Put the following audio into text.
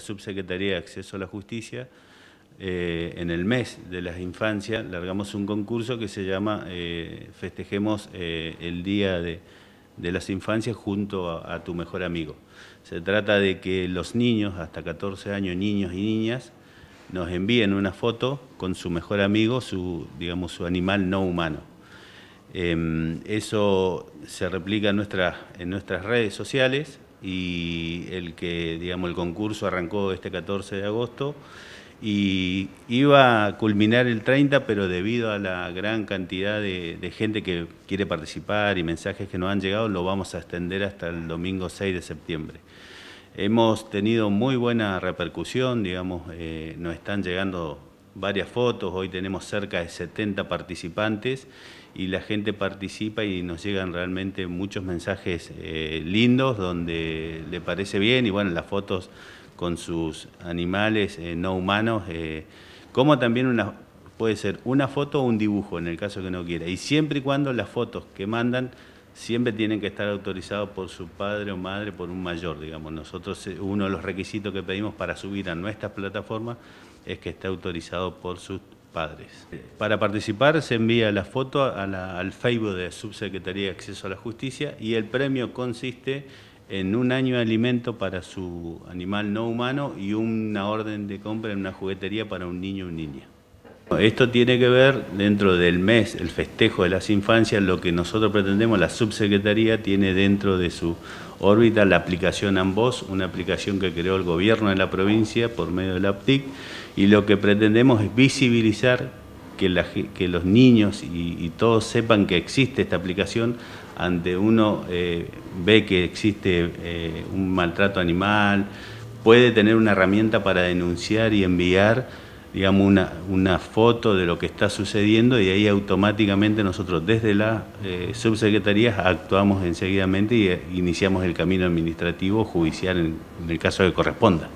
Subsecretaría de Acceso a la Justicia, eh, en el mes de las infancias largamos un concurso que se llama eh, Festejemos eh, el Día de, las Infancias junto a, tu mejor amigo. Se trata de que los niños, hasta 14 años, niños y niñas, nos envíen una foto con su mejor amigo, su, digamos, su animal no humano. Em, eso se replica en nuestras redes sociales, y el que, digamos, el concurso arrancó este 14 de agosto y iba a culminar el 30, pero debido a la gran cantidad de, gente que quiere participar y mensajes que nos han llegado, lo vamos a extender hasta el domingo 6 de septiembre. Hemos tenido muy buena repercusión, digamos, eh, nos están llegando varias fotos, hoy tenemos cerca de 70 participantes y la gente participa y nos llegan realmente muchos mensajes eh, lindos donde le parece bien y bueno, las fotos con sus animales eh, no humanos, eh, como también una, puede ser una foto o un dibujo en el caso que no quiera. Y siempre y cuando las fotos que mandan siempre tienen que estar autorizados por su padre o madre, por un mayor, digamos. Nosotros, eh, uno de los requisitos que pedimos para subir a nuestra plataforma es que esté autorizado por sus padres. Para participar se envía la foto al Facebook de Subsecretaría de Acceso a la Justicia y el premio consiste en un año de alimento para su animal no humano y una orden de compra en una juguetería para un niño o niña. Esto tiene que ver dentro del mes, el festejo de las infancias, lo que nosotros pretendemos, la subsecretaría tiene dentro de su órbita la aplicación AMBOS, una aplicación que creó el gobierno de la provincia por medio de la APTIC, y lo que pretendemos es visibilizar que, los niños y, todos sepan que existe esta aplicación, ante uno eh, ve que existe eh, un maltrato animal, puede tener una herramienta para denunciar y enviar digamos, una, una, foto de lo que está sucediendo y ahí automáticamente nosotros desde las eh, subsecretaría subsecretarías actuamos enseguidamente y eh, iniciamos el camino administrativo judicial en el caso que corresponda.